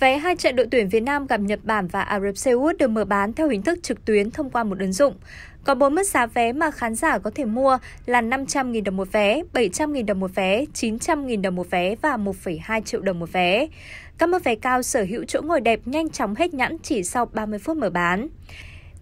Vé hai trận đội tuyển Việt Nam gặp Nhật Bản và Ả Rập Xê Út được mở bán theo hình thức trực tuyến thông qua một ứng dụng. Có bốn mức giá vé mà khán giả có thể mua là 500.000 đồng một vé, 700.000 đồng một vé, 900.000 đồng một vé và 1,2 triệu đồng một vé. Các mức vé cao sở hữu chỗ ngồi đẹp nhanh chóng hết nhãn chỉ sau 30 phút mở bán.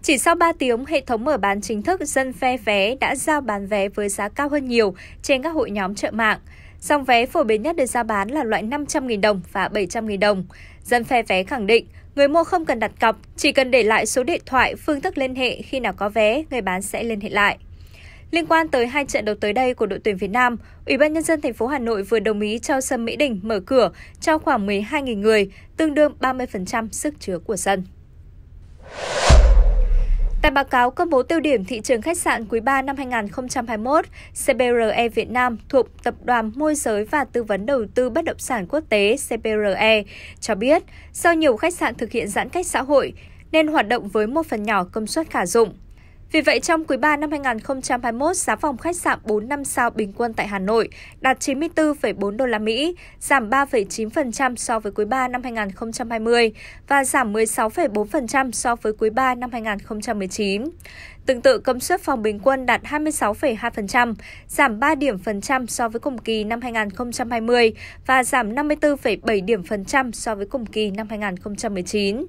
Chỉ sau 3 tiếng, hệ thống mở bán chính thức dân phe vé đã giao bán vé với giá cao hơn nhiều trên các hội nhóm chợ mạng. Dòng vé phổ biến nhất được ra bán là loại 500.000 đồng và 700.000 đồng. Dân phe vé khẳng định, người mua không cần đặt cọc, chỉ cần để lại số điện thoại, phương thức liên hệ khi nào có vé, người bán sẽ liên hệ lại. Liên quan tới hai trận đấu tới đây của đội tuyển Việt Nam, Ủy ban nhân dân thành phố Hà Nội vừa đồng ý cho sân Mỹ Đình mở cửa cho khoảng 12.000 người, tương đương 30% sức chứa của sân. Tại báo cáo công bố tiêu điểm thị trường khách sạn quý 3 năm 2021, CBRE Việt Nam thuộc Tập đoàn Môi giới và Tư vấn Đầu tư Bất động sản quốc tế CBRE cho biết, sau nhiều khách sạn thực hiện giãn cách xã hội, nên hoạt động với một phần nhỏ công suất khả dụng. Vì vậy, trong quý 3 năm 2021, giá phòng khách sạn 4 năm sao bình quân tại Hà Nội đạt 94,4 đô la Mỹ, giảm 3,9% so với quý 3 năm 2020 và giảm 16,4% so với quý 3 năm 2019. Tương tự, công suất phòng bình quân đạt 26,2%, giảm 3 điểm phần trăm so với cùng kỳ năm 2020 và giảm 54,7 điểm phần trăm so với cùng kỳ năm 2019.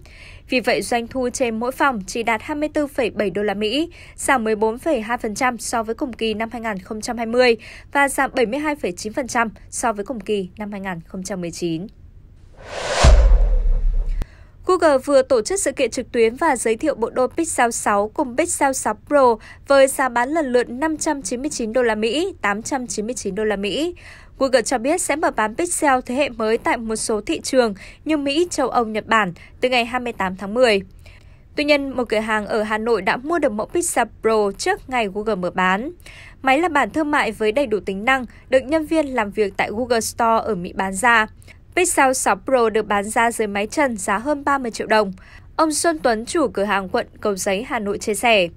Vì vậy, doanh thu trên mỗi phòng chỉ đạt 24,7 đô la Mỹ, giảm 14,2% so với cùng kỳ năm 2020 và giảm 72,9% so với cùng kỳ năm 2019. Google vừa tổ chức sự kiện trực tuyến và giới thiệu bộ đôi Pixel 6 cùng Pixel 6 Pro với giá bán lần lượt 599 đô la Mỹ, 899 đô la Mỹ. Google cho biết sẽ mở bán Pixel thế hệ mới tại một số thị trường như Mỹ, châu Âu, Nhật Bản từ ngày 28 tháng 10. Tuy nhiên, một cửa hàng ở Hà Nội đã mua được mẫu Pixel Pro trước ngày Google mở bán. Máy là bản thương mại với đầy đủ tính năng, được nhân viên làm việc tại Google Store ở Mỹ bán ra. Pixel 6 Pro được bán ra dưới máy trần giá hơn 30 triệu đồng. Ông Xuân Tuấn, chủ cửa hàng quận Cầu Giấy, Hà Nội chia sẻ.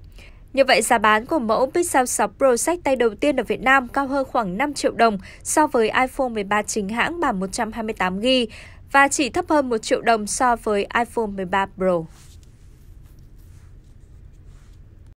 Như vậy, giá bán của mẫu Pixel 6 Pro sách tay đầu tiên ở Việt Nam cao hơn khoảng 5 triệu đồng so với iPhone 13 chính hãng bản 128GB và chỉ thấp hơn 1 triệu đồng so với iPhone 13 Pro.